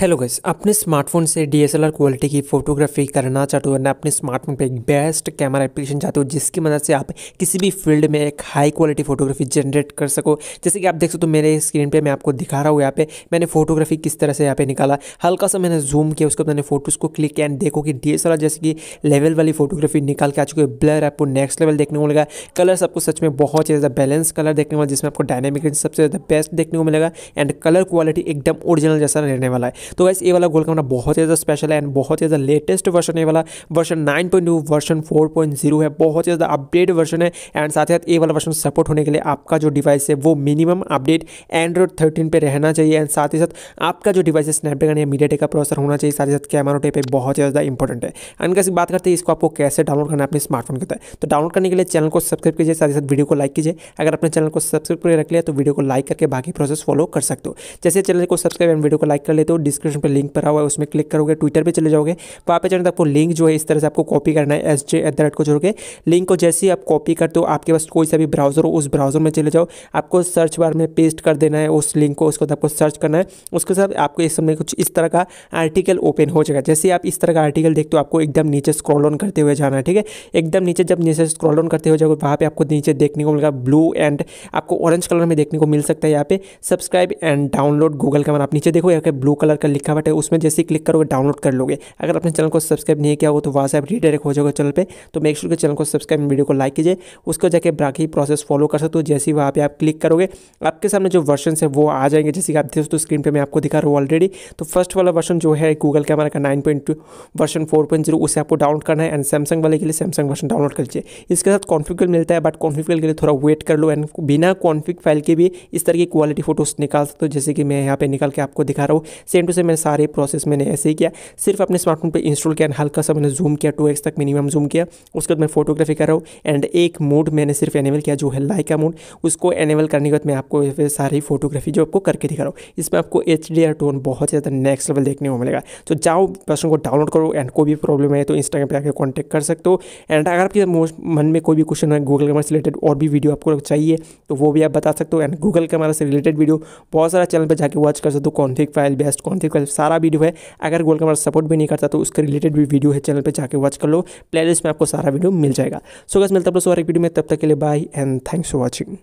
hello guys अपने smartphone से DSLR quality की फोटोग्राफी करना चाहते हो ना अपने स्मार्टफोन पे एक बेस्ट कैमरा एप्लीकेशन चाहते हो जिसकी मदद से आप किसी भी फील्ड में एक हाई क्वालिटी फोटोग्राफी जनरेट कर सको जैसे कि आप देख सकते हो तो मेरे स्क्रीन पे मैं आपको दिखा रहा हूँ यहाँ पे मैंने फोटोग्राफी किस तरह से यहाँ पे निकाला हल्का सा मैंने जूम किया उसके बाद मैंने फोटोज़ को क्लिक किया एंड देखो कि डी जैसे कि लेवल वाली फोटोग्राफी निकाल के आ चुकी है ब्लर आपको नेक्स्ट लेवल देखने को मिलेगा कलर्स आपको सच में बहुत ही ज़्यादा बैलेंस कलर देखने को जिसमें आपको डायनेमिक सबसे ज़्यादा बेस्ट देखने को मिलेगा एंड कलर क्वालिटी एकदम ओरिजिनल जैसा रहने वाला है तो वैसे ये वाला गोल कैमरा बहुत ज़्यादा स्पेशल है एंड बहुत ज़्यादा लेटेस्ट वर्जन है वाला version nine point two version four point zero है बहुत ज़्यादा अपडेट वर्जन है एंड साथ ही साथ ये वाला वर्जन सपोर्ट होने के लिए आपका जो डिवाइस है वो मिनिमम अपडेट एंड्रॉयड थर्टीन पर रहना चाहिए एंड साथ ही साथ आपका जो डिवाइस है स्नैपड्रैगन या मीडिया का प्रोसेसर होना चाहिए साथ ही साथ कैमरा टेप बहुत ज़्यादा इंपॉर्टेंट है एंड कैसे बात करते हैं इसको आपको कैसे डाउनलोड करना है अपने स्मार्टफोन के तहत तो डाउनलोड करने के लिए चैनल को सब्सक्राइब कीजिए साथ ही साथ वीडियो को लाइक कीजिए अगर अपने चैनल को सब्सक्राइब कर रख लिया तो वीडियो को लाइक करके बाकी प्रोसेस फॉलो कर सकते हो जैसे चैनल को सब्सक्राइब एंड वीडियो को लाइक कर लेते हो डिस्क्रिप्शन पर लिंक भरा हुआ है उसमें क्लिक करोगे ट्विटर पर चले जाओगे वहाँ पर जाने आपको लिंक जो है इस तरह से आपको कॉपी करना है S J at the rate को जोड़ के लिंक को जैसे ही आप कॉपी करते हो आपके पास कोई सा भी ब्राउजर हो उस ब्राउजर में चले जाओ आपको सर्च बार में पेस्ट कर देना है उस लिंक को उसके बाद आपको सर्च करना है उसके साथ आपको इस समय कुछ इस तरह का आर्टिकल ओपन हो जाएगा जैसे आप इस तरह का आर्टिकल देखते हो आपको एकदम नीचे स्क्रॉल ऑन करते हुए जाना है ठीक है एकदम नीचे जब नीचे स्क्रॉल ऑन करते हुए जाओगे वहाँ पर आपको नीचे देखने को मिलेगा ब्लू एंड आपको ऑरेंज कलर में देखने को मिल सकता है यहाँ पे सब्सक्राइब एंड डाउनलोड गूगल का मैं आप नीचे देखो यहाँ पे ब्लू कलर कर लिखा बट है उसमें जैसे ही क्लिक करोगे डाउनलोड कर लोगे अगर अपने चैनल को सब्सक्राइब नहीं किया हो तो वहाँ से आप रीडायरेक्ट हो जाओगे चैनल पर तो मेक श्योर के चैनल को सब्सक्राइब वीडियो को लाइक कीजिए उसको जाकर बाकी प्रोसेस फॉलो कर सकते हो जैसे ही वहाँ पर आप क्लिक करोगे आपके सामने जो वर्षन है वो आ जाएंगे जैसे कि आप सकते स्क्रीन पर मैं आपको दिखा रहा हूँ ऑलरेडी तो फर्स्ट वाला वर्षन जो है गूगल का नाइन का नाइन वर्षन फोर उसे आपको डाउनलोड करना है एंड सैमसंग वाले के लिए सैमसंग वर्षन डाउनलोड कर लीजिए इसके साथ कॉन्फिगल मिलता है बट कॉन्फिगल के लिए थोड़ा वेट कर लो एंड बिना कॉन्फिग फाइल के भी इस तरह की क्वालिटी फोटोज निकाल सकते हो जैसे कि मैं यहाँ पे निकाल के आपको दिखा रहा हूँ सेम टू से मैंने सारे प्रोसेस मैंने ऐसे ही किया सिर्फ अपने स्मार्टफोन पर इंस्टॉल किया हल्का सा मैंने जूम किया टू तक मिनिमम जूम किया उसके बाद मैं फोटोग्राफी कर रहा हूँ एंड एक मोड मैंने सिर्फ एनेबल किया जो है लाइक का मोड उसको एनेबल करने के बाद मैं आपको सारी फोटोग्राफी जो आपको करके दिखा रहा हूँ इसमें आपको एच टोन बहुत ज़्यादा नेक्स्ट लेवल देखने को मिलेगा तो जाओ पर्सन को डाउनलोड करो एंड कोई भी प्रॉब्लम है तो इंस्टाग्राम पर आकर कॉन्टैक्ट कर सकते हो एंड अगर आपके मन में कोई भी क्वेश्चन है गूगल कैमरा से रिलेटेड और भी वीडियो आपको चाहिए तो वो भी आप बता सकते हो एंड गूगल कैमरा से रिलेटेड वीडियो बहुत सारा चैनल पर जाकर वॉच कर सकते हो कॉन्फिक फाइल बेस्ट कॉन्फिक देख सारा वीडियो है अगर गोल कमर सपोर्ट भी नहीं करता तो उसके रिलेटेड भी वीडियो है चैनल पर जाकर वॉच कर लो प्लेलिस्ट में आपको सारा वीडियो मिल जाएगा सो गस मिलता है वीडियो में तब तक के लिए bye and thanks for watching